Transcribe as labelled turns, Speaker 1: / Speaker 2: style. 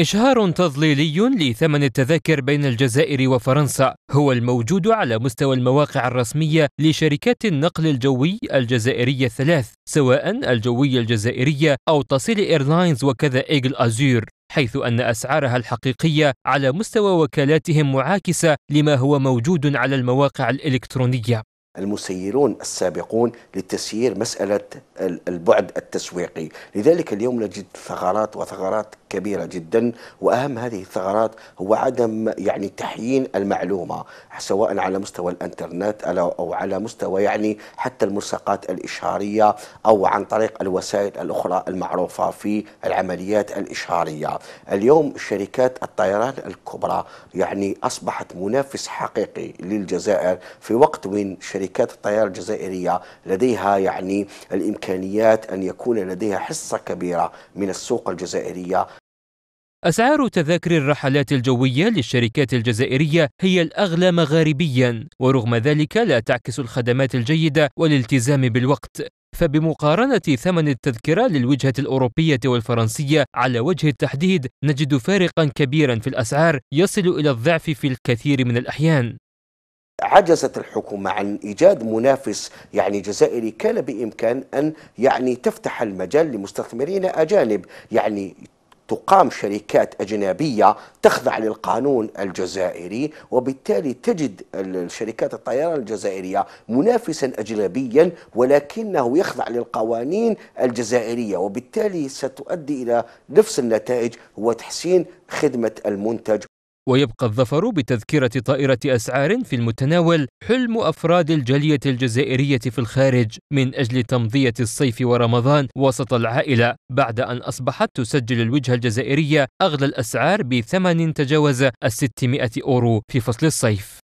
Speaker 1: إشهار تضليلي لثمن التذاكر بين الجزائر وفرنسا هو الموجود على مستوى المواقع الرسمية لشركات النقل الجوي الجزائرية الثلاث سواء الجوية الجزائرية أو تصيل إيرلاينز وكذا إيجل أزور حيث أن أسعارها الحقيقية على مستوى وكالاتهم معاكسة لما هو موجود على المواقع الإلكترونية
Speaker 2: المسيرون السابقون لتسيير مسألة البعد التسويقي لذلك اليوم نجد ثغرات وثغرات كبيرة جدا وأهم هذه الثغرات هو عدم يعني تحيين المعلومة سواء على مستوى الانترنت أو على مستوى يعني حتى الملصقات الإشهارية أو عن طريق الوسائل الأخرى المعروفة في العمليات الإشهارية اليوم شركات الطيران الكبرى يعني أصبحت منافس حقيقي للجزائر في وقت من شركات شركات الطيار الجزائرية لديها يعني الإمكانيات أن يكون لديها حصة كبيرة من السوق الجزائرية
Speaker 1: أسعار تذاكر الرحلات الجوية للشركات الجزائرية هي الأغلى مغاربيا ورغم ذلك لا تعكس الخدمات الجيدة والالتزام بالوقت فبمقارنة ثمن التذكرة للوجهة الأوروبية والفرنسية على وجه التحديد نجد فارقا كبيرا في الأسعار يصل إلى الضعف في الكثير من الأحيان
Speaker 2: عجزت الحكومة عن إيجاد منافس يعني جزائري كان بإمكان أن يعني تفتح المجال لمستثمرين أجانب يعني تقام شركات أجنبية تخضع للقانون الجزائري وبالتالي تجد الشركات الطيران الجزائرية منافسا أجنبيا ولكنه يخضع للقوانين الجزائرية وبالتالي ستؤدي إلى نفس النتائج هو تحسين خدمة المنتج
Speaker 1: ويبقى الظفر بتذكرة طائرة أسعار في المتناول حلم أفراد الجالية الجزائرية في الخارج من أجل تمضية الصيف ورمضان وسط العائلة بعد أن أصبحت تسجل الوجهة الجزائرية أغلى الأسعار بثمن تجاوز الستمائة أورو في فصل الصيف